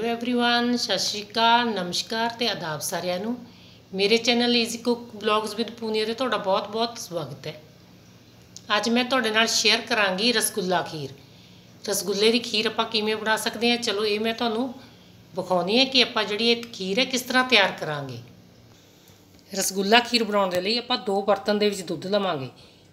hello everyone ਸਤਿ ਸ਼੍ਰੀ ਅਕਾਲ ਨਮਸਕਾਰ ਤੇ ਆਦਾਬ ਸਾਰਿਆਂ ਨੂੰ ਮੇਰੇ channel easy cook blogs with Punia ਤੇ ਤੁਹਾਡਾ ਬਹੁਤ-ਬਹੁਤ ਸਵਾਗਤ ਹੈ ਅੱਜ ਮੈਂ ਤੁਹਾਡੇ ਨਾਲ ਸ਼ੇਅਰ ਕਰਾਂਗੀ ਰਸਗੁੱਲਾ ਖੀਰ ਰਸਗੁੱਲੇ ਦੀ ਖੀਰ ਆਪਾਂ ਕਿਵੇਂ ਬਣਾ ਸਕਦੇ ਹਾਂ ਚਲੋ ਇਹ ਮੈਂ ਤੁਹਾਨੂੰ ਵਿਖਾਉਣੀ ਹੈ ਕਿ ਆਪਾਂ ਜਿਹੜੀ ਇਹ ਖੀਰ ਹੈ ਕਿਸ ਤਰ੍ਹਾਂ ਤਿਆਰ ਕਰਾਂਗੇ ਰਸਗੁੱਲਾ ਖੀਰ ਬਣਾਉਣ ਦੇ ਲਈ ਆਪਾਂ ਦੋ ਬਰਤਨ ਦੇ ਵਿੱਚ ਦੁੱਧ ਲਵਾਂਗੇ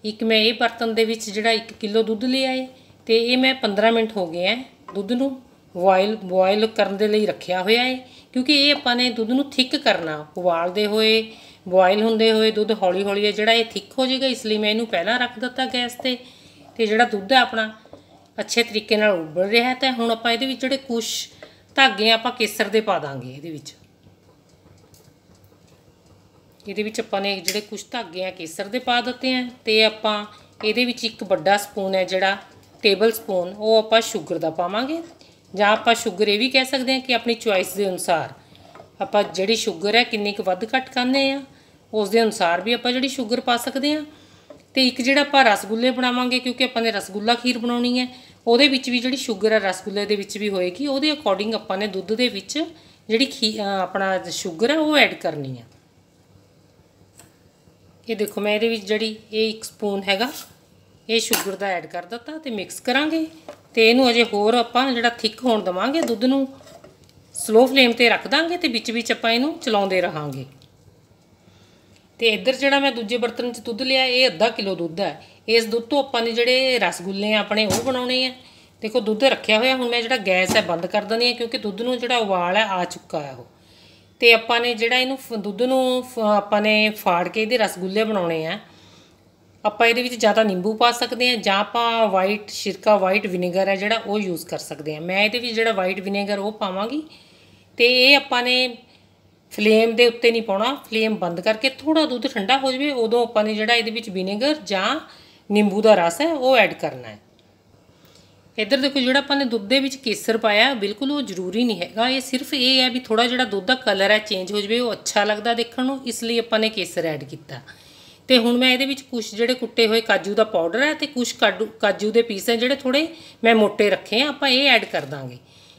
ਇੱਕ ਮੈਂ ਇਹ ਬਰਤਨ ਦੇ ਵਿੱਚ ਜਿਹੜਾ 1 ਕਿਲੋ ਦੁੱਧ ਲਿਆ ਹੈ ਤੇ ਇਹ ਮੈਂ 15 ਮਿੰਟ ਹੋ ਗਏ ਹੈ ਦੁੱਧ ਨੂੰ ਬੋਇਲ ਬੋਇਲ ਕਰਨ ਦੇ ਲਈ ਰੱਖਿਆ ਹੋਇਆ ਹੈ ਕਿਉਂਕਿ ਇਹ ਆਪਾਂ ਨੇ ਦੁੱਧ ਨੂੰ ਥਿੱਕ ਕਰਨਾ ਉਬਾਲਦੇ ਹੋਏ ਬੋਇਲ ਹੁੰਦੇ ਹੋਏ ਦੁੱਧ ਹੌਲੀ ਹੌਲੀ ਹੈ ਜਿਹੜਾ ਇਹ ਥਿੱਕ ਹੋ ਜਾਏਗਾ ਇਸ ਲਈ ਮੈਂ ਇਹਨੂੰ ਪਹਿਲਾਂ ਰੱਖ ਦਿੱਤਾ ਗੈਸ ਤੇ ਤੇ ਜਿਹੜਾ ਦੁੱਧ ਹੈ ਆਪਣਾ ਅੱਛੇ ਤਰੀਕੇ ਨਾਲ ਉਬਲ ਰਿਹਾ ਹੈ ਤਾਂ ਹੁਣ ਆਪਾਂ ਇਹਦੇ ਵਿੱਚ ਜਿਹੜੇ ਕੁਸ਼ ਧਾਗੇ ਆਪਾਂ ਕੇਸਰ ਦੇ ਪਾ ਦਾਂਗੇ ਇਹਦੇ ਵਿੱਚ ਇਹਦੇ ਵਿੱਚ ਆਪਾਂ ਨੇ ਜਿਹੜੇ ਕੁਸ਼ ਧਾਗੇ ਆ ਕੇਸਰ ਦੇ ਪਾ ਦਿੱਤੇ ਆ ਤੇ ਆਪਾਂ ਇਹਦੇ ਵਿੱਚ ਇੱਕ ਵੱਡਾ ਸਪੂਨ ਹੈ ਜਿਹੜਾ ਟੇਬਲ ਸਪੂਨ ਉਹ ਆਪਾਂ ਸ਼ੂਗਰ ਦਾ ਪਾਵਾਂਗੇ ਜਾਂ ਆਪਾਂ ਸ਼ੂਗਰ ਇਹ ਵੀ ਕਹਿ ਸਕਦੇ ਹਾਂ ਕਿ ਆਪਣੀ ਚੁਆਇਸ ਦੇ ਅਨੁਸਾਰ ਆਪਾਂ ਜਿਹੜੀ ਸ਼ੂਗਰ ਹੈ ਕਿੰਨੀ ਕੁ ਵੱਧ ਘੱਟ ਕਰਨੇ ਆ ਉਸ ਦੇ ਅਨੁਸਾਰ ਵੀ ਆਪਾਂ ਜਿਹੜੀ ਸ਼ੂਗਰ ਪਾ ਸਕਦੇ ਆ ਤੇ ਇੱਕ ਜਿਹੜਾ ਆਪਾਂ ਰਸਗੁੱਲੇ ਬਣਾਵਾਂਗੇ ਕਿਉਂਕਿ ਆਪਾਂ ਨੇ ਰਸਗੁੱਲਾ ਖੀਰ ਬਣਾਉਣੀ ਹੈ ਉਹਦੇ ਵਿੱਚ ਵੀ ਜਿਹੜੀ ਸ਼ੂਗਰ ਹੈ ਰਸਗੁੱਲੇ ਦੇ ਵਿੱਚ ਵੀ ਹੋਏਗੀ ਉਹਦੇ ਅਕੋਰਡਿੰਗ ਆਪਾਂ ਨੇ ਦੁੱਧ ਦੇ ਵਿੱਚ ਜਿਹੜੀ ਖੀ ਆਪਣਾ ਸ਼ੂਗਰ ਹੈ ਉਹ ਐਡ ਕਰਨੀ ਹੈ ਇਹ ਦੇਖੋ ਮੈਂ ਇਹਦੇ ਵਿੱਚ ਜਿਹੜੀ ਇਹ 1 ਸਪੂਨ ਹੈਗਾ ਇਹ ਸ਼ੂਗਰ ਦਾ ਐਡ ਕਰ ਦਿੱਤਾ ਤੇ ਮਿਕਸ ਕਰਾਂਗੇ ਤੇ ਇਹਨੂੰ ਅਜੇ ਹੋਰ ਆਪਾਂ ਜਿਹੜਾ ਥਿੱਕ ਹੋਣ ਦਵਾਂਗੇ ਦੁੱਧ ਨੂੰ ਸਲੋ ਫਲੇਮ ਤੇ ਰੱਖ ਦਾਂਗੇ ਤੇ ਵਿੱਚ ਵਿੱਚ ਆਪਾਂ ਇਹਨੂੰ ਚਲਾਉਂਦੇ ਰਹਾਂਗੇ ਤੇ ਇੱਧਰ ਜਿਹੜਾ ਮੈਂ ਦੂਜੇ ਬਰਤਨ 'ਚ ਦੁੱਧ ਲਿਆ ਇਹ ਅੱਧਾ ਕਿਲੋ ਦੁੱਧ ਹੈ ਇਸ ਦੁੱਧ ਤੋਂ ਆਪਾਂ ਨੇ ਜਿਹੜੇ ਰਸਗੁੱਲੇ ਆ ਆਪਣੇ ਉਹ ਬਣਾਉਣੇ ਆ ਦੇਖੋ ਦੁੱਧ ਰੱਖਿਆ ਹੋਇਆ ਹੁਣ ਮੈਂ ਜਿਹੜਾ ਗੈਸ ਹੈ ਬੰਦ ਕਰ ਦਿੰਦੀ ਆ ਕਿਉਂਕਿ ਦੁੱਧ ਨੂੰ ਜਿਹੜਾ ਉਬਾਲ ਹੈ ਆ ਚੁੱਕਾ ਹੈ ਉਹ ਤੇ ਆਪਾਂ ਨੇ ਜਿਹੜਾ ਇਹਨੂੰ ਦੁੱਧ ਨੂੰ ਆਪਾਂ ਨੇ ਫਾੜ ਕੇ ਇਹਦੇ ਰਸਗੁੱਲੇ ਬਣਾਉਣੇ ਆ ਆਪਾਂ ਇਹਦੇ ਵਿੱਚ ਜ਼ਿਆਦਾ ਨਿੰਬੂ ਪਾ ਸਕਦੇ ਹਾਂ ਜਾਂ ਆਪਾਂ ਵਾਈਟ ਸ਼ਿਰਕਾ ਵਾਈਟ ਵਿਨੇਗਰ ਹੈ ਜਿਹੜਾ ਉਹ ਯੂਜ਼ ਕਰ ਸਕਦੇ ਹਾਂ ਮੈਂ ਇਹਦੇ ਵਿੱਚ ਜਿਹੜਾ ਵਾਈਟ ਵਿਨੇਗਰ ਉਹ ਪਾਵਾਂਗੀ ਤੇ ਇਹ ਆਪਾਂ ਨੇ ਫਲੇਮ ਦੇ ਉੱਤੇ ਨਹੀਂ ਪਾਉਣਾ ਫਲੇਮ ਬੰਦ ਕਰਕੇ ਥੋੜਾ ਦੁੱਧ ਠੰਡਾ ਹੋ ਜਵੇ ਉਦੋਂ ਆਪਾਂ ਨੇ ਜਿਹੜਾ ਇਹਦੇ ਵਿੱਚ ਵਿਨੇਗਰ ਜਾਂ ਨਿੰਬੂ ਦਾ ਰਸ ਹੈ ਉਹ ਐਡ ਕਰਨਾ ਹੈ ਇੱਧਰ ਦੇਖੋ ਜਿਹੜਾ ਆਪਾਂ ਨੇ ਦੁੱਧ ਦੇ ਵਿੱਚ ਕੇਸਰ ਪਾਇਆ ਬਿਲਕੁਲ ਉਹ ਜ਼ਰੂਰੀ ਨਹੀਂ ਹੈਗਾ ਇਹ ਸਿਰਫ ਇਹ ਹੈ ਵੀ ਥੋੜਾ ਜਿਹੜਾ ਦੁੱਧ ਦਾ ਕਲਰ ਹੈ ਚੇਂਜ ਹੋ ਜਵੇ ਉਹ ਅੱਛਾ ਲੱਗਦਾ ਦੇਖਣ ਨੂੰ ਇਸ ਲਈ ਆਪਾਂ ਨੇ ਕੇਸਰ ਐਡ ਕੀਤਾ ਤੇ ਹੁਣ ਮੈਂ ਇਹਦੇ ਵਿੱਚ ਕੁਝ ਜਿਹੜੇ ਕੁੱਟੇ ਹੋਏ ਕਾਜੂ ਦਾ ਪਾਊਡਰ ਹੈ ਤੇ ਕੁਝ ਕਾਜੂ ਦੇ ਪੀਸ ਹੈ ਜਿਹੜੇ ਥੋੜੇ ਮੈਂ ਮੋਟੇ ਰੱਖੇ ਆ ਆਪਾਂ ਇਹ ਐਡ ਕਰ ਦਾਂਗੇ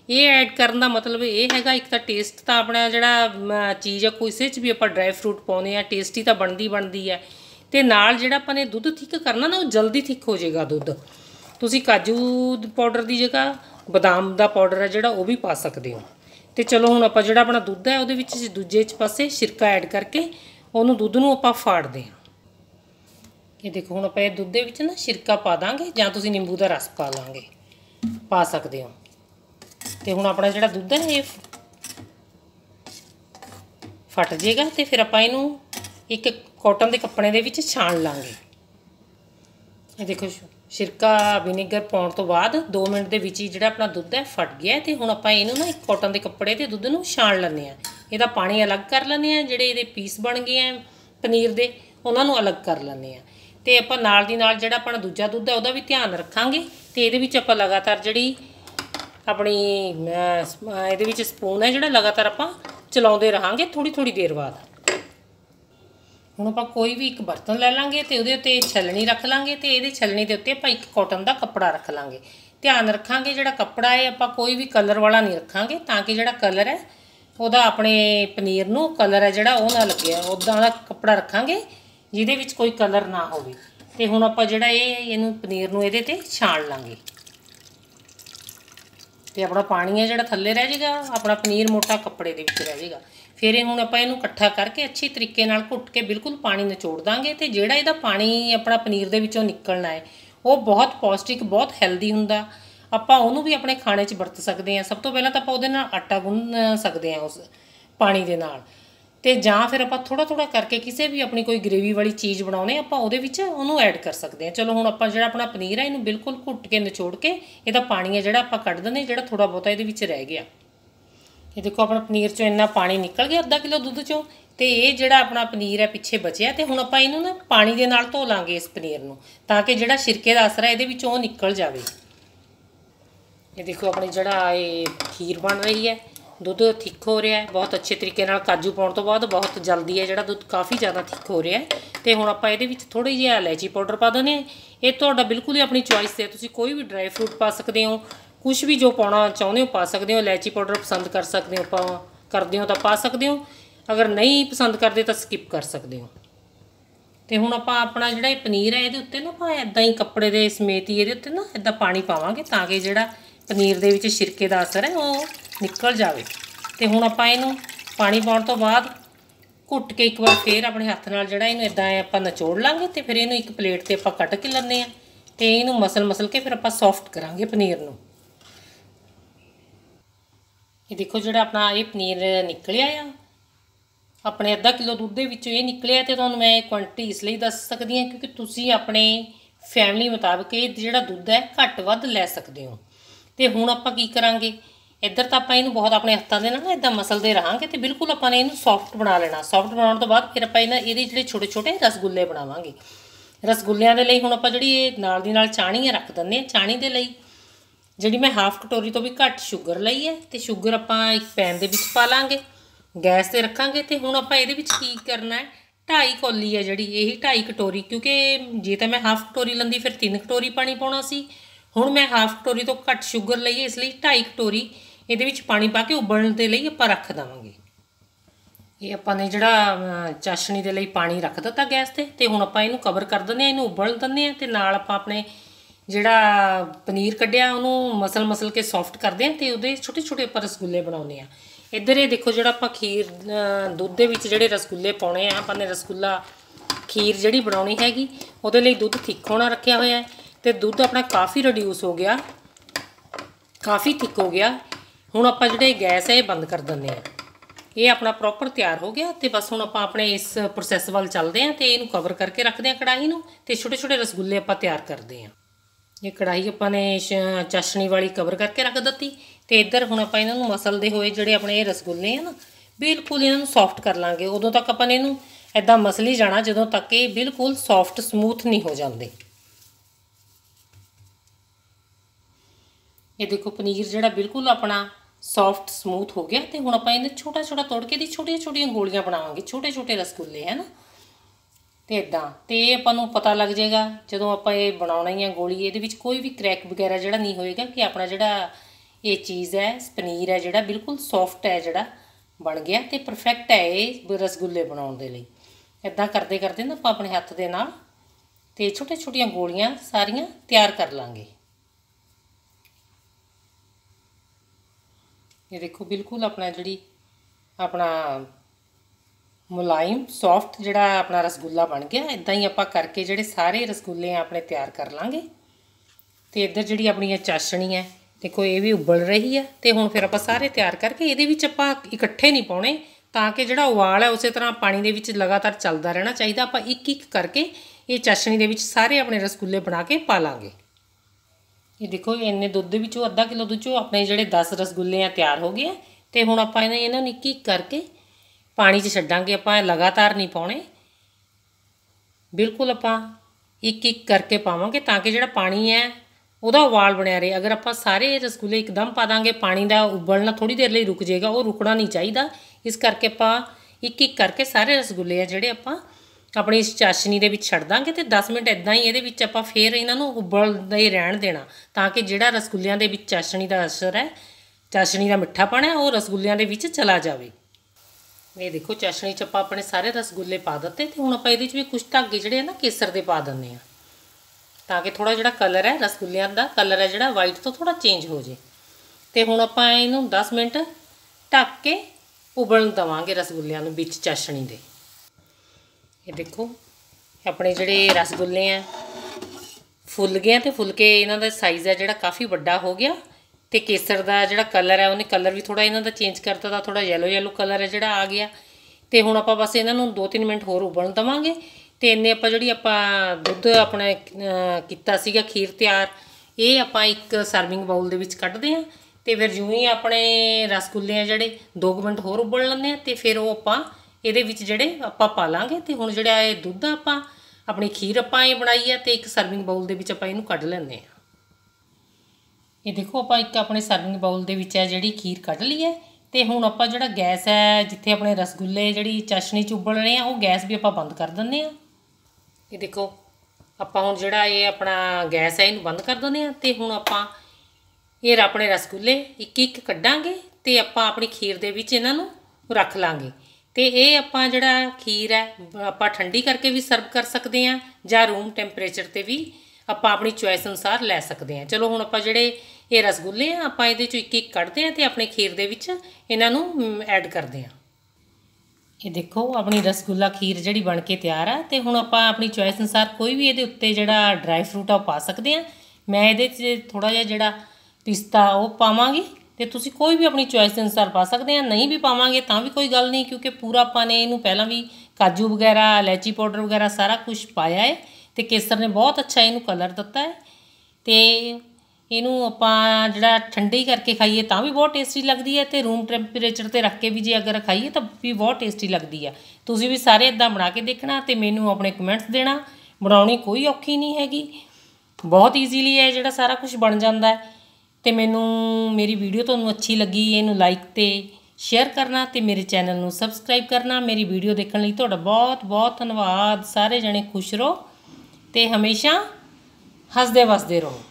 ਇਹ ਐਡ ਕਰਨ ਦਾ ਮਤਲਬ ਇਹ ਹੈਗਾ ਇੱਕ ਤਾਂ ਟੇਸਟ ਤਾਂ ਆਪਣਾ ਜਿਹੜਾ ਚੀਜ਼ ਆ ਕਿਸੇ ਸੇਚ ਵੀ ਆਪਾਂ ਡਰਾਈ ਫਰੂਟ ਪਾਉਨੇ ਆ ਟੇਸਟੀ ਤਾਂ ਬਣਦੀ ਬਣਦੀ ਹੈ ਤੇ ਨਾਲ ਜਿਹੜਾ ਆਪਾਂ ਨੇ ਦੁੱਧ ਠਿੱਕ ਕਰਨਾ ਨਾ ਉਹ ਜਲਦੀ ਠਿੱਕ ਹੋ ਜਾਏਗਾ ਦੁੱਧ ਤੁਸੀਂ ਕਾਜੂ ਪਾਊਡਰ ਦੀ ਜਗ੍ਹਾ ਬਦਾਮ ਦਾ ਪਾਊਡਰ ਹੈ ਜਿਹੜਾ ਉਹ ਵੀ ਪਾ ਸਕਦੇ ਹੋ ਤੇ ਚਲੋ ਹੁਣ ਆਪਾਂ ਜਿਹੜਾ ਆਪਣਾ ਦੁੱਧ ਹੈ ਉਹਦੇ ਵਿੱਚ ਦੂਜੇ ਚ ਪਾਸੇ ਸ਼ਿਰਕਾ ਐਡ ਕਰਕੇ ਉਹਨੂੰ ਦੁੱਧ ਨੂੰ ਆਪਾਂ ਫਾੜਦੇ ਹਾਂ ਇਹ ਦੇਖੋ ਹੁਣ ਆਪਾਂ ਇਹ ਦੁੱਧ ਦੇ ਵਿੱਚ ਨਾ ਸ਼ਿਰਕਾ ਪਾ ਦਾਂਗੇ ਜਾਂ ਤੁਸੀਂ ਨਿੰਬੂ ਦਾ ਰਸ ਪਾ ਲਾਂਗੇ ਪਾ ਸਕਦੇ ਹੋ ਤੇ ਹੁਣ ਆਪਣਾ ਜਿਹੜਾ ਦੁੱਧ ਹੈ ਇਹ ਫਟ ਜਾਏਗਾ ਤੇ ਫਿਰ ਆਪਾਂ ਇਹਨੂੰ ਇੱਕ ਕਾਟਨ ਦੇ ਕੱਪੜੇ ਦੇ ਵਿੱਚ ਛਾਣ ਲਾਂਗੇ ਇਹ ਦੇਖੋ ਸ਼ਿਰਕਾ ਵਿਨੇਗਰ ਪਾਉਣ ਤੋਂ ਬਾਅਦ 2 ਮਿੰਟ ਦੇ ਵਿੱਚ ਹੀ ਜਿਹੜਾ ਆਪਣਾ ਦੁੱਧ ਹੈ ਫਟ ਗਿਆ ਤੇ ਹੁਣ ਆਪਾਂ ਇਹਨੂੰ ਨਾ ਇੱਕ ਕਾਟਨ ਦੇ ਕੱਪੜੇ ਤੇ ਦੁੱਧ ਨੂੰ ਛਾਣ ਲੈਂਦੇ ਆ ਇਹਦਾ ਪਾਣੀ ਅਲੱਗ ਕਰ ਲੈਂਦੇ ਆ ਜਿਹੜੇ ਇਹਦੇ ਪੀਸ ਬਣ ਗਏ ਆ ਪਨੀਰ ਦੇ ਉਹਨਾਂ ਨੂੰ ਅਲੱਗ ਕਰ ਲੈਂਦੇ ਆ ਤੇ ਆਪਾਂ ਨਾਲ ਦੀ ਨਾਲ ਜਿਹੜਾ ਆਪਣਾ ਦੂਜਾ ਦੁੱਧ ਹੈ ਉਹਦਾ ਵੀ ਧਿਆਨ ਰੱਖਾਂਗੇ ਤੇ ਇਹਦੇ ਵਿੱਚ ਆਪਾਂ ਲਗਾਤਾਰ ਜਿਹੜੀ ਆਪਣੀ ਇਹਦੇ ਵਿੱਚ ਸਪੂਨ ਹੈ ਜਿਹੜਾ ਲਗਾਤਾਰ ਆਪਾਂ ਚਲਾਉਂਦੇ ਰਹਾਂਗੇ ਥੋੜੀ ਥੋੜੀ ਦੇਰ ਬਾਅਦ ਹੁਣ ਆਪਾਂ ਕੋਈ ਵੀ ਇੱਕ ਬਰਤਨ ਲੈ ਲਾਂਗੇ ਤੇ ਉਹਦੇ ਉੱਤੇ ਛਲਣੀ ਰੱਖ ਲਾਂਗੇ ਤੇ ਇਹਦੇ ਛਲਣੀ ਦੇ ਉੱਤੇ ਆਪਾਂ ਇੱਕ ਕਾਟਨ ਦਾ ਕੱਪੜਾ ਰੱਖ ਲਾਂਗੇ ਧਿਆਨ ਰੱਖਾਂਗੇ ਜਿਹੜਾ ਕੱਪੜਾ ਹੈ ਆਪਾਂ ਕੋਈ ਵੀ ਕਲਰ ਵਾਲਾ ਨਹੀਂ ਰੱਖਾਂਗੇ ਤਾਂ ਕਿ ਜਿਹੜਾ ਕਲਰ ਹੈ ਉਹਦਾ ਆਪਣੇ ਪਨੀਰ ਨੂੰ ਕਲਰ ਹੈ ਜਿਹੜਾ ਉਹ ਨਾ ਲੱਗੇ ਉਦਾਂ ਦਾ ਕੱਪੜਾ ਰੱਖਾਂਗੇ ਜਿਹਦੇ ਵਿੱਚ ਕੋਈ ਕਲਰ ਨਾ ਹੋਵੇ ਤੇ ਹੁਣ ਆਪਾਂ ਜਿਹੜਾ ਇਹ ਇਹਨੂੰ ਪਨੀਰ ਨੂੰ ਇਹਦੇ ਤੇ ਛਾਣ ਲਾਂਗੇ ਤੇ ਆਪਣਾ ਪਾਣੀ ਹੈ ਜਿਹੜਾ ਥੱਲੇ ਰਹਿ ਜਾਏਗਾ ਆਪਣਾ ਪਨੀਰ ਮੋਟਾ ਕੱਪੜੇ ਦੇ ਵਿੱਚ ਰਹਿ ਜਾਏਗਾ ਫਿਰ ਇਹ ਹੁਣ ਆਪਾਂ ਇਹਨੂੰ ਇਕੱਠਾ ਕਰਕੇ ਅੱਛੀ ਤਰੀਕੇ ਨਾਲ ਘੁੱਟ ਕੇ ਬਿਲਕੁਲ ਪਾਣੀ ਨਿਚੋੜ ਦਾਂਗੇ ਤੇ ਜਿਹੜਾ ਇਹਦਾ ਪਾਣੀ ਆਪਣਾ ਪਨੀਰ ਦੇ ਵਿੱਚੋਂ ਨਿਕਲਣਾ ਹੈ ਉਹ ਬਹੁਤ ਪੌਸ਼ਟਿਕ ਬਹੁਤ ਹੈਲਦੀ ਹੁੰਦਾ ਆਪਾਂ ਉਹਨੂੰ ਵੀ ਆਪਣੇ ਖਾਣੇ 'ਚ ਵਰਤ ਸਕਦੇ ਹਾਂ ਸਭ ਤੋਂ ਪਹਿਲਾਂ ਤਾਂ ਆਪਾਂ ਉਹਦੇ ਨਾਲ ਆਟਾ ਗੁੰਨ ਸਕਦੇ ਹਾਂ ਉਸ ਪਾਣੀ ਦੇ ਨਾਲ ਤੇ ਜਾਂ ਫਿਰ ਆਪਾਂ ਥੋੜਾ ਥੋੜਾ ਕਰਕੇ ਕਿਸੇ ਵੀ ਆਪਣੀ ਕੋਈ ਗ੍ਰੇਵੀ ਵਾਲੀ ਚੀਜ਼ ਬਣਾਉਨੇ ਆਪਾਂ ਉਹਦੇ ਵਿੱਚ ਉਹਨੂੰ ਐਡ ਕਰ ਸਕਦੇ ਹਾਂ ਚਲੋ ਹੁਣ ਆਪਾਂ ਜਿਹੜਾ ਆਪਣਾ ਪਨੀਰ ਹੈ ਇਹਨੂੰ ਬਿਲਕੁਲ ਘੁੱਟ ਕੇ ਨਿਚੋੜ ਕੇ ਇਹਦਾ ਪਾਣੀ ਹੈ ਜਿਹੜਾ ਆਪਾਂ ਕੱਢ ਦਿੰਦੇ ਜਿਹੜਾ ਥੋੜਾ ਬਹੁਤਾ ਇਹਦੇ ਵਿੱਚ ਰਹਿ ਗਿਆ ਇਹ ਦੇਖੋ ਆਪਣਾ ਪਨੀਰ ਚੋਂ ਇੰਨਾ ਪਾਣੀ ਨਿਕਲ ਗਿਆ ਅੱਧਾ ਕਿਲੋ ਦੁੱਧ ਚੋਂ ਤੇ ਇਹ ਜਿਹੜਾ ਆਪਣਾ ਪਨੀਰ ਹੈ ਪਿੱਛੇ ਬਚਿਆ ਤੇ ਹੁਣ ਆਪਾਂ ਇਹਨੂੰ ਨਾ ਪਾਣੀ ਦੇ ਨਾਲ ਧੋ ਲਾਂਗੇ ਇਸ ਪਨੀਰ ਨੂੰ ਤਾਂ ਕਿ ਜਿਹੜਾ ਸ਼ਿਰਕੇ ਦਾ ਅਸਰ ਹੈ ਇਹਦੇ ਵਿੱਚੋਂ ਨਿਕਲ ਜਾਵੇ ਇਹ ਦੇਖੋ ਆਪਣੀ ਜਿਹੜਾ ਇਹ ਖੀਰ ਬਣ ਰਹੀ ਹੈ ਦੁੱਧ ਠਿੱਕ ਹੋ ਰਿਹਾ ਹੈ ਬਹੁਤ ਅੱਛੇ ਤਰੀਕੇ ਨਾਲ ਕਾਜੂ ਪਾਉਣ ਤੋਂ ਬਾਅਦ ਬਹੁਤ ਜਲਦੀ ਹੈ ਜਿਹੜਾ ਦੁੱਧ ਕਾਫੀ ਜ਼ਿਆਦਾ ਠਿੱਕ ਹੋ ਰਿਹਾ ਹੈ ਤੇ ਹੁਣ ਆਪਾਂ ਇਹਦੇ ਵਿੱਚ ਥੋੜੀ ਜਿਹੀ ਇਲਾਇਚੀ ਪਾਊਡਰ ਪਾ ਦਨੇ ਇਹ ਤੁਹਾਡਾ ਬਿਲਕੁਲ ਹੀ ਆਪਣੀ ਚੁਆਇਸ ਹੈ ਤੁਸੀਂ ਕੋਈ ਵੀ ਡਰਾਈ ਫਰੂਟ ਪਾ ਸਕਦੇ ਹੋ ਕੁਝ ਵੀ ਜੋ ਪਾਉਣਾ ਚਾਹੁੰਦੇ ਹੋ ਪਾ ਸਕਦੇ ਹੋ ਇਲਾਇਚੀ ਪਾਊਡਰ ਪਸੰਦ ਕਰ ਸਕਦੇ ਹੋ ਆਪਾਂ ਕਰਦੇ ਹੋ ਤਾਂ ਪਾ ਸਕਦੇ ਹੋ ਅਗਰ ਨਹੀਂ ਪਸੰਦ ਕਰਦੇ ਤਾਂ ਸਕਿਪ ਕਰ ਸਕਦੇ ਹੋ ਤੇ ਹੁਣ ਆਪਾਂ ਆਪਣਾ ਜਿਹੜਾ ਇਹ ਪਨੀਰ ਹੈ ਇਹਦੇ ਉੱਤੇ ਨਾ ਆਪਾਂ ਐਦਾਂ ਹੀ ਕੱਪੜੇ ਦੇ ਸਮੇਤ ਹੀ ਇਹਦੇ ਉੱਤੇ ਨਾ ਐਦਾਂ ਪਾਣੀ ਪਾਵਾਂਗੇ ਤਾਂ ਕਿ ਜਿਹੜਾ ਪਨੀਰ ਦੇ ਵਿੱਚ ਸ਼ਿਰਕੇ ਦਾ ਅਸਰ ਹੈ ਉਹ ਨਿਕਲ ਜਾਵੇ ਤੇ ਹੁਣ ਆਪਾਂ ਇਹਨੂੰ ਪਾਣੀ ਪਾਉਣ ਤੋਂ ਬਾਅਦ ਘੁੱਟ ਕੇ ਇੱਕ ਵਾਰ ਫੇਰ ਆਪਣੇ ਹੱਥ ਨਾਲ ਜਿਹੜਾ ਇਹਨੂੰ ਇਦਾਂ ਆਪਾਂ ਨਚੋੜ ਲਾਂਗੇ ਤੇ ਫਿਰ ਇਹਨੂੰ ਇੱਕ ਪਲੇਟ ਤੇ ਆਪਾਂ ਕੱਟ ਕੇ ਲੰਨੇ ਆ ਤੇ ਇਹਨੂੰ ਮਸਲ ਮਸਲ ਕੇ ਫਿਰ ਆਪਾਂ ਸੌਫਟ ਕਰਾਂਗੇ ਪਨੀਰ ਨੂੰ ਇਹ ਦੇਖੋ ਜਿਹੜਾ ਆਪਣਾ ਇਹ ਪਨੀਰ ਨਿਕਲਿਆ ਆ ਆਪਣੇ ਅੱਧਾ ਕਿਲੋ ਦੁੱਧ ਦੇ ਵਿੱਚੋਂ ਇਹ ਨਿਕਲਿਆ ਤੇ ਤੁਹਾਨੂੰ ਮੈਂ ਇਹ ਕੁਆਂਟੀਟੀ ਇਸ ਲਈ ਦੱਸ ਸਕਦੀ ਹਾਂ ਕਿਉਂਕਿ ਤੁਸੀਂ ਆਪਣੇ ਫੈਮਿਲੀ ਮੁਤਾਬਕ ਇਹ ਜਿਹੜਾ ਦੁੱਧ ਹੈ ਘੱਟ ਵੱਧ ਲੈ ਸਕਦੇ ਹੋ ਤੇ ਹੁਣ ਆਪਾਂ ਕੀ ਕਰਾਂਗੇ ਇੱਧਰ ਤਾਂ ਆਪਾਂ ਇਹਨੂੰ ਬਹੁਤ ਆਪਣੇ ਹੱਥਾਂ ਦੇ ਨਾਲ ਇਦਾਂ ਮਸਲਦੇ ਰਹਾਂਗੇ ਤੇ ਬਿਲਕੁਲ ਆਪਾਂ ਨੇ ਇਹਨੂੰ ਸੌਫਟ ਬਣਾ ਲੈਣਾ ਸੌਫਟ ਬਣਾਉਣ ਤੋਂ ਬਾਅਦ ਫਿਰ ਆਪਾਂ ਇਹਨਾਂ ਇਹਦੇ ਜਿਹੜੇ ਛੋਟੇ ਛੋਟੇ ਰਸਗੁੱਲੇ ਬਣਾਵਾਂਗੇ ਰਸਗੁੱਲਿਆਂ ਦੇ ਲਈ ਹੁਣ ਆਪਾਂ ਜਿਹੜੀ ਇਹ ਨਾਲ ਦੀ ਨਾਲ ਚਾਣੀਆਂ ਰੱਖ ਦਿੰਨੇ ਆ ਚਾਣੀ ਦੇ ਲਈ ਜਿਹੜੀ ਮੈਂ ਹਾਫ ਕਟੋਰੀ ਤੋਂ ਵੀ ਘੱਟ ਸ਼ੂਗਰ ਲਈ ਹੈ ਤੇ ਸ਼ੂਗਰ ਆਪਾਂ ਇੱਕ ਪੈਨ ਦੇ ਵਿੱਚ ਪਾ ਲਾਂਗੇ ਗੈਸ ਤੇ ਰੱਖਾਂਗੇ ਤੇ ਹੁਣ ਆਪਾਂ ਇਹਦੇ ਵਿੱਚ ਕੀ ਕਰਨਾ ਹੈ 2.5 ਕੌਲੀ ਹੈ ਜਿਹੜੀ ਇਹੀ 2.5 ਕਟੋਰੀ ਕਿਉਂਕਿ ਜੇ ਤਾਂ ਮੈਂ ਹਾਫ ਕਟੋਰੀ ਲੰਦੀ ਫਿਰ 3 ਕਟੋਰੀ ਪਾਣੀ ਪਾਉਣਾ ਸੀ ਹੁਣ ਮੈਂ ਹਾਫ ਕਟੋਰੀ ਤੋਂ ਘੱਟ ਸ਼ੂਗਰ ਲਈ ਇਸ ਲਈ 2.5 ਕਟੋਰੀ ਇਹਦੇ ਵਿੱਚ ਪਾਣੀ ਪਾ ਕੇ ਉਬਲਣ ਦੇ ਲਈ ਆਪਾਂ ਰੱਖ ਦਵਾਂਗੇ ਇਹ ਆਪਾਂ ਨੇ ਜਿਹੜਾ ਚਾਸ਼ਣੀ ਦੇ ਲਈ ਪਾਣੀ ਰੱਖ ਦਿੱਤਾ ਗੈਸ ਤੇ ਤੇ ਹੁਣ ਆਪਾਂ ਇਹਨੂੰ ਕਵਰ ਕਰ ਦਿੰਦੇ ਆ ਇਹਨੂੰ ਉਬਲਣ ਦਿੰਦੇ ਆ ਤੇ ਨਾਲ ਆਪਾਂ ਆਪਣੇ ਜਿਹੜਾ ਪਨੀਰ ਕੱਢਿਆ ਉਹਨੂੰ ਮਸਲ ਮਸਲ ਕੇ ਸੌਫਟ ਕਰਦੇ ਆ ਤੇ ਉਹਦੇ ਛੋਟੇ ਛੋਟੇ ਆਪਾਂ ਰਸਗੁੱਲੇ ਬਣਾਉਨੇ ਆ ਇੱਧਰ ਇਹ ਦੇਖੋ ਜਿਹੜਾ ਆਪਾਂ ਖੀਰ ਦੁੱਧ ਦੇ ਵਿੱਚ ਜਿਹੜੇ ਰਸਗੁੱਲੇ ਪਾਉਣੇ ਆ ਆਪਾਂ ਨੇ ਰਸਗੁੱਲਾ ਖੀਰ ਜਿਹੜੀ ਬਣਾਉਣੀ ਹੈਗੀ ਉਹਦੇ ਲਈ ਦੁੱਧ ਥਿੱਕ ਹੋਣਾ ਰੱਖਿਆ ਹੋਇਆ ਹੈ ਤੇ ਦੁੱਧ ਆਪਣਾ ਕਾਫੀ ਰਿਡਿਊਸ ਹੋ ਗਿਆ ਕਾਫੀ ਠੀਕ ਹੋ ਗਿਆ ਹੁਣ ਆਪਾਂ ਜਿਹੜੇ ਗੈਸ ਹੈ ਇਹ ਬੰਦ ਕਰ ਦਿੰਨੇ ਆ ਇਹ ਆਪਣਾ ਪ੍ਰੋਪਰ ਤਿਆਰ ਹੋ ਗਿਆ ਤੇ ਬਸ ਹੁਣ ਆਪਾਂ ਆਪਣੇ ਇਸ ਪ੍ਰੋਸੈਸ ਵੱਲ ਚੱਲਦੇ ਆ ਤੇ ਇਹਨੂੰ ਕਵਰ ਕਰਕੇ ਰੱਖਦੇ ਆ ਕੜਾਹੀ ਨੂੰ ਤੇ ਛੋਟੇ ਛੋਟੇ ਰਸਗੁੱਲੇ ਆਪਾਂ ਤਿਆਰ ਕਰਦੇ ਆ ਇਹ ਕੜਾਹੀ ਆਪਾਂ ਨੇ ਚਾਸ਼ਣੀ ਵਾਲੀ ਕਵਰ ਕਰਕੇ ਰੱਖ ਦਿੱਤੀ ਤੇ ਇੱਧਰ ਹੁਣ ਆਪਾਂ ਇਹਨਾਂ ਨੂੰ ਮਸਲਦੇ ਹੋਏ ਜਿਹੜੇ ਆਪਣੇ ਇਹ ਰਸਗੁੱਲੇ ਆ ਨਾ ਬਿਲਕੁਲ ਇਹਨਾਂ ਨੂੰ ਸੌਫਟ ਕਰ ਲਾਂਗੇ ਉਦੋਂ ਤੱਕ ਆਪਾਂ ਨੇ ਇਹਨੂੰ ਐਦਾਂ ਮਸਲੀ ਜਾਣਾ ਜਦੋਂ ਤੱਕ ਇਹ ਬਿਲਕੁਲ ਸੌਫਟ ਸਮੂਥ ਨਹੀਂ ਹੋ ਜਾਂਦੇ ਇਹ ਦੇਖੋ ਪਨੀਰ ਜਿਹੜਾ ਬਿਲਕੁਲ ਆਪਣਾ ਸੌਫਟ ਸਮੂਥ ਹੋ ਗਿਆ ਤੇ ਹੁਣ ਆਪਾਂ ਇਹਨੇ ਛੋਟਾ ਛੋਟਾ ਤੋੜ ਕੇ ਦੀ ਛੋਟੀਆਂ ਛੋਟੀਆਂ ਗੋਲੀਆਂ ਬਣਾਵਾਂਗੇ ਛੋਟੇ ਛੋਟੇ ਰਸਗੁੱਲੇ ਹਨ ਤੇ ਇਦਾਂ ਤੇ ਆਪਾਂ ਨੂੰ ਪਤਾ ਲੱਗ ਜਾਏਗਾ ਜਦੋਂ ਆਪਾਂ ਇਹ ਬਣਾਉਣਾ ਹੀ ਆ ਗੋਲੀ ਇਹਦੇ ਵਿੱਚ ਕੋਈ ਵੀ ਕ੍ਰੈਕ ਵਗੈਰਾ ਜਿਹੜਾ ਨਹੀਂ ਹੋਏਗਾ ਕਿ ਆਪਣਾ ਜਿਹੜਾ ਇਹ ਚੀਜ਼ ਹੈ ਪਨੀਰ ਹੈ ਜਿਹੜਾ ਬਿਲਕੁਲ ਸੌਫਟ ਹੈ ਜਿਹੜਾ ਬਣ ਗਿਆ ਤੇ ਪਰਫੈਕਟ ਹੈ ਇਹ ਰਸਗੁੱਲੇ ਬਣਾਉਣ ਦੇ ਲਈ ਇਦਾਂ ਕਰਦੇ ਕਰਦੇ ਨਾ ਆਪਾਂ ਆਪਣੇ ਹੱਥ ਦੇ ਨਾਲ ਤੇ ਛੋਟੇ ਛੋਟੀਆਂ ਗੋਲੀਆਂ ਸਾਰੀਆਂ ਤਿਆਰ ਕਰ ਲਾਂਗੇ ਇਹ ਦੇਖੋ ਬਿਲਕੁਲ ਆਪਣਾ ਜਿਹੜੀ ਆਪਣਾ ਮੁਲਾਇਮ ਸੌਫਟ ਜਿਹੜਾ ਆਪਣਾ ਰਸਗੁੱਲਾ ਬਣ ਗਿਆ ਇਦਾਂ ਹੀ ਆਪਾਂ ਕਰਕੇ ਜਿਹੜੇ ਸਾਰੇ ਰਸਗੁੱਲੇ ਆ ਆਪਣੇ ਤਿਆਰ ਕਰ ਲਾਂਗੇ ਤੇ ਇੱਧਰ ਜਿਹੜੀ ਆਪਣੀ ਇਹ ਚਾਸ਼ਣੀ ਹੈ ਦੇਖੋ ਇਹ ਵੀ ਉਬਲ ਰਹੀ ਹੈ ਤੇ ਹੁਣ ਫਿਰ ਆਪਾਂ ਸਾਰੇ ਤਿਆਰ ਕਰਕੇ ਇਹਦੇ ਵਿੱਚ ਆਪਾਂ ਇਕੱਠੇ ਨਹੀਂ ਪਾਉਣੇ ਤਾਂ ਕਿ ਜਿਹੜਾ ਉਬਾਲ ਹੈ ਉਸੇ ਤਰ੍ਹਾਂ ਪਾਣੀ ਦੇ ਵਿੱਚ ਲਗਾਤਾਰ ਚੱਲਦਾ ਰਹਿਣਾ ਚਾਹੀਦਾ ਆਪਾਂ ਇੱਕ ਇੱਕ ਕਰਕੇ ਇਹ ਚਾਸ਼ਣੀ ਦੇ ਵਿੱਚ ਸਾਰੇ ਆਪਣੇ ਰਸਗੁੱਲੇ ਬਣਾ ਕੇ ਪਾ ਲਾਂਗੇ ਇਹ ਦੇਖੋ ਇੰਨੇ ਦੁੱਧ ਵਿੱਚੋਂ ਅੱਧਾ ਕਿਲੋ ਦੁੱਧ ਚੋਂ ਆਪਣੇ ਜਿਹੜੇ 10 ਰਸਗੁੱਲੇ ਆ ਤਿਆਰ ਹੋ ਗਏ ਆ ਤੇ ਹੁਣ ਆਪਾਂ ਇਹਨਾਂ ਇਹਨਾਂ ਨੂੰ ਇੱਕ ਕਰਕੇ ਪਾਣੀ 'ਚ ਛੱਡਾਂਗੇ ਆਪਾਂ ਲਗਾਤਾਰ ਨਹੀਂ ਪਾਉਣੇ ਬਿਲਕੁਲ ਆਪਾਂ ਇੱਕ ਇੱਕ ਕਰਕੇ ਪਾਵਾਂਗੇ ਤਾਂ ਕਿ ਜਿਹੜਾ ਪਾਣੀ ਹੈ ਉਹਦਾ ਉਬਾਲ ਬਣਿਆ ਰਹੇ ਅਗਰ ਆਪਾਂ ਸਾਰੇ ਰਸਗੁੱਲੇ ਇੱਕਦਮ ਪਾ ਦਾਂਗੇ ਪਾਣੀ ਦਾ ਉਬਲਣਾ ਥੋੜੀ ਦੇਰ ਲਈ ਰੁਕ ਜਾਏਗਾ ਉਹ ਰੁਕਣਾ ਨਹੀਂ ਚਾਹੀਦਾ ਇਸ ਕਰਕੇ ਆਪਾਂ ਇੱਕ ਇੱਕ ਕਰਕੇ ਸਾਰੇ ਰਸਗੁੱਲੇ ਆ ਜਿਹੜੇ ਆਪਾਂ ਆਪਣੀ ਇਸ ਚਾਸ਼ਨੀ ਦੇ ਵਿੱਚ ਛੱਡ ਦਾਂਗੇ ਤੇ 10 ਮਿੰਟ ਇਦਾਂ ਹੀ ਇਹਦੇ ਵਿੱਚ ਆਪਾਂ ਫੇਰ ਇਹਨਾਂ ਨੂੰ ਉਬਲਦੇ ਰਹਿਣ ਦੇਣਾ ਤਾਂ ਕਿ ਜਿਹੜਾ ਰਸਗੁੱਲਿਆਂ ਦੇ ਵਿੱਚ ਚਾਸ਼ਨੀ ਦਾ ਅਸਰ ਹੈ ਚਾਸ਼ਨੀ ਦਾ ਮਿੱਠਾਪਣ ਹੈ ਉਹ ਰਸਗੁੱਲਿਆਂ ਦੇ ਵਿੱਚ ਚਲਾ ਜਾਵੇ ਇਹ ਦੇਖੋ ਚਾਸ਼ਨੀ ਚ ਆਪਾਂ ਆਪਣੇ ਸਾਰੇ ਰਸਗੁੱਲੇ ਪਾ ਦਿੱਤੇ ਤੇ ਹੁਣ ਆਪਾਂ ਇਹਦੇ ਵਿੱਚ ਵੀ ਕੁਝ ਧਾਗੇ ਜਿਹੜੇ ਨਾ ਕੇਸਰ ਦੇ ਪਾ ਦਿੰਨੇ ਆ ਤਾਂ ਕਿ ਥੋੜਾ ਜਿਹੜਾ ਕਲਰ ਹੈ ਰਸਗੁੱਲਿਆਂ ਦਾ ਕਲਰ ਹੈ ਜਿਹੜਾ ਵਾਈਟ ਤੋਂ ਥੋੜਾ ਚੇਂਜ ਹੋ ਜੇ ਤੇ ਹੁਣ ਆਪਾਂ ਇਹਨੂੰ 10 ਮਿੰਟ ਢੱਕ ਕੇ ਉਬਲਣ ਦਵਾਂਗੇ ਰਸਗੁੱਲਿਆਂ ਨੂੰ ਵਿੱਚ ਚਾਸ਼ਣੀ ਦੇ ਇਹ ਦੇਖੋ ਆਪਣੇ ਜਿਹੜੇ ਰਸਗੁੱਲੇ ਆ ਫੁੱਲ ਗਏ ਤੇ ਫੁੱਲ ਕੇ ਇਹਨਾਂ ਦਾ ਸਾਈਜ਼ ਹੈ ਜਿਹੜਾ ਕਾਫੀ ਵੱਡਾ ਹੋ ਗਿਆ ਤੇ ਕੇਸਰ ਦਾ ਜਿਹੜਾ ਕਲਰ ਹੈ ਉਹਨੇ ਕਲਰ ਵੀ ਥੋੜਾ ਇਹਨਾਂ ਦਾ ਚੇਂਜ ਕਰਤਾ ਦਾ ਥੋੜਾ yellow yellow ਕਲਰ ਹੈ ਜਿਹੜਾ ਆ ਗਿਆ ਤੇ ਹੁਣ ਆਪਾਂ ਬਸ ਇਹਨਾਂ ਨੂੰ 2-3 ਮਿੰਟ ਹੋਰ ਉਬਲਣ ਦਵਾਂਗੇ ਤੇ ਇੰਨੇ ਆਪਾਂ ਜਿਹੜੀ ਆਪਾਂ ਦੁੱਧ ਆਪਣਾ ਕੀਤਾ ਸੀਗਾ ਖੀਰ ਤਿਆਰ ਇਹ ਆਪਾਂ ਇੱਕ ਸਰਵਿੰਗ ਬਾਊਲ ਦੇ ਵਿੱਚ ਕੱਢਦੇ ਆਂ ਤੇ ਫਿਰ ਜੂੰ ਹੀ ਆਪਣੇ ਰਸਗੁੱਲੇ ਆ ਜਿਹੜੇ 2 ਮਿੰਟ ਹੋਰ ਉਬਲ ਲੈਂਦੇ ਆ ਤੇ ਫਿਰ ਉਹ ਆਪਾਂ ਇਹਦੇ ਵਿੱਚ ਜਿਹੜੇ ਆਪਾਂ ਪਾ ਲਾਂਗੇ ਤੇ ਹੁਣ ਜਿਹੜਾ ਇਹ ਦੁੱਧ ਆਪਾਂ ਆਪਣੀ ਖੀਰ ਆਪਾਂ ਇਹ ਬਣਾਈ ਆ ਤੇ ਇੱਕ ਸਰਵਿੰਗ ਬਾਉਲ ਦੇ ਵਿੱਚ ਆਪਾਂ ਇਹਨੂੰ ਕੱਢ ਲੈਂਦੇ ਆ ਇਹ ਦੇਖੋ ਆਪਾਂ ਇੱਕ ਆਪਣੇ ਸਰਵਿੰਗ ਬਾਉਲ ਦੇ ਵਿੱਚ ਹੈ ਜਿਹੜੀ ਖੀਰ ਕੱਢ ਲਈ ਹੈ ਤੇ ਹੁਣ ਆਪਾਂ ਜਿਹੜਾ ਗੈਸ ਹੈ ਜਿੱਥੇ ਆਪਣੇ ਰਸਗੁੱਲੇ ਜਿਹੜੀ ਚਾਸ਼ਣੀ ਚ ਰਹੇ ਆ ਉਹ ਗੈਸ ਵੀ ਆਪਾਂ ਬੰਦ ਕਰ ਦਿੰਦੇ ਆ ਇਹ ਦੇਖੋ ਆਪਾਂ ਹੁਣ ਜਿਹੜਾ ਇਹ ਆਪਣਾ ਗੈਸ ਹੈ ਇਹਨੂੰ ਬੰਦ ਕਰ ਦਿੰਦੇ ਆ ਤੇ ਹੁਣ ਆਪਾਂ ਇਹ ਆਪਣੇ ਰਸਗੁੱਲੇ ਇੱਕ ਇੱਕ ਕੱਢਾਂਗੇ ਤੇ ਆਪਾਂ ਆਪਣੀ ਖੀਰ ਦੇ ਵਿੱਚ ਇਹਨਾਂ ਨੂੰ ਰੱਖ ਲਾਂਗੇ ਤੇ ਇਹ ਆਪਾਂ ਜਿਹੜਾ ਖੀਰ ਹੈ ਆਪਾਂ ਠੰਡੀ ਕਰਕੇ ਵੀ ਸਰਵ ਕਰ ਸਕਦੇ ਆ ਜਾਂ ਰੂਮ ਟੈਂਪਰੇਚਰ ਤੇ ਵੀ ਆਪਾਂ ਆਪਣੀ ਚੁਆਇਸ ਅਨੁਸਾਰ ਲੈ ਸਕਦੇ ਆ ਚਲੋ ਹੁਣ ਆਪਾਂ ਜਿਹੜੇ ਇਹ ਰਸਗੁੱਲੇ ਆ ਆਪਾਂ ਇਹਦੇ ਚੋਂ ਇੱਕ ਇੱਕ ਕੱਢਦੇ ਆ ਤੇ ਆਪਣੇ ਖੀਰ ਦੇ ਵਿੱਚ ਇਹਨਾਂ ਨੂੰ ਐਡ ਕਰਦੇ ਆ ਇਹ ਦੇਖੋ ਆਪਣੀ ਰਸਗੁੱਲਾ ਖੀਰ ਜਿਹੜੀ ਬਣ ਕੇ ਤਿਆਰ ਆ ਤੇ ਹੁਣ ਆਪਾਂ ਆਪਣੀ ਚੁਆਇਸ ਅਨੁਸਾਰ ਕੋਈ ਵੀ ਇਹਦੇ ਉੱਤੇ ਜਿਹੜਾ ਡਰਾਈ ਫਰੂਟ ਆ ਪਾ ਸਕਦੇ ਆ ਮੈਂ ਇਹਦੇ 'ਚ ਥੋੜਾ ਜਿਹਾ ਜਿਹੜਾ ਪਿਸਤਾ ਉਹ ਪਾਵਾਂਗੀ ਤੇ ਤੁਸੀਂ ਕੋਈ ਵੀ ਆਪਣੀ ਚੁਆਇਸ ਦੇ ਅਨਸਾਰ ਪਾ ਸਕਦੇ ਆ ਨਹੀਂ ਵੀ ਪਾਵਾਂਗੇ ਤਾਂ ਵੀ ਕੋਈ ਗੱਲ ਨਹੀਂ ਕਿਉਂਕਿ ਪੂਰਾ ਆਪਾਂ ਨੇ ਇਹਨੂੰ ਪਹਿਲਾਂ ਵੀ ਕਾਜੂ ਵਗੈਰਾ ਇਲਾਇਚੀ ਪਾਊਡਰ ਵਗੈਰਾ ਸਾਰਾ ਕੁਝ ਪਾਇਆ ਹੈ ਤੇ ਕੇਸਰ ਨੇ ਬਹੁਤ ਅੱਛਾ ਇਹਨੂੰ ਕਲਰ ਦਿੱਤਾ ਹੈ ਤੇ ਇਹਨੂੰ ਆਪਾਂ ਜਿਹੜਾ ਠੰਡੀ ਕਰਕੇ ਖਾਈਏ ਤਾਂ ਵੀ ਬਹੁਤ ਟੇਸਟੀ ਲੱਗਦੀ ਹੈ ਤੇ ਰੂਮ ਟੈਂਪਰੇਚਰ ਤੇ ਰੱਖ ਕੇ ਵੀ ਜੇ ਅਗਰ ਖਾਈਏ ਤਾਂ ਵੀ ਬਹੁਤ ਟੇਸਟੀ ਲੱਗਦੀ ਆ ਤੁਸੀਂ ਵੀ ਸਾਰੇ ਇਦਾਂ ਬਣਾ ਕੇ ਦੇਖਣਾ ਤੇ ਮੈਨੂੰ ਆਪਣੇ ਕਮੈਂਟਸ ਦੇਣਾ ਬਣਾਉਣੀ ਕੋਈ ਔਖੀ ਨਹੀਂ ਹੈਗੀ ਬਹੁਤ ਈਜ਼ੀਲੀ ਹੈ ਜਿਹੜਾ ਸਾਰਾ ਕੁਝ ਬਣ ਜਾਂਦਾ ਹੈ ਤੇ ਮੈਨੂੰ ਮੇਰੀ ਵੀਡੀਓ ਤੁਹਾਨੂੰ ਅੱਛੀ ਲੱਗੀ ਇਹਨੂੰ ਲਾਈਕ ਤੇ ਸ਼ੇਅਰ ਕਰਨਾ ਤੇ ਮੇਰੇ ਚੈਨਲ ਨੂੰ ਸਬਸਕ੍ਰਾਈਬ ਕਰਨਾ ਮੇਰੀ ਵੀਡੀਓ ਦੇਖਣ ਲਈ ਤੁਹਾਡਾ ਬਹੁਤ ਬਹੁਤ ਧੰਨਵਾਦ ਸਾਰੇ ਜਣੇ ਖੁਸ਼ ਰਹੋ ਤੇ ਹਮੇਸ਼ਾ ਹੱਸਦੇ ਵਸਦੇ ਰਹੋ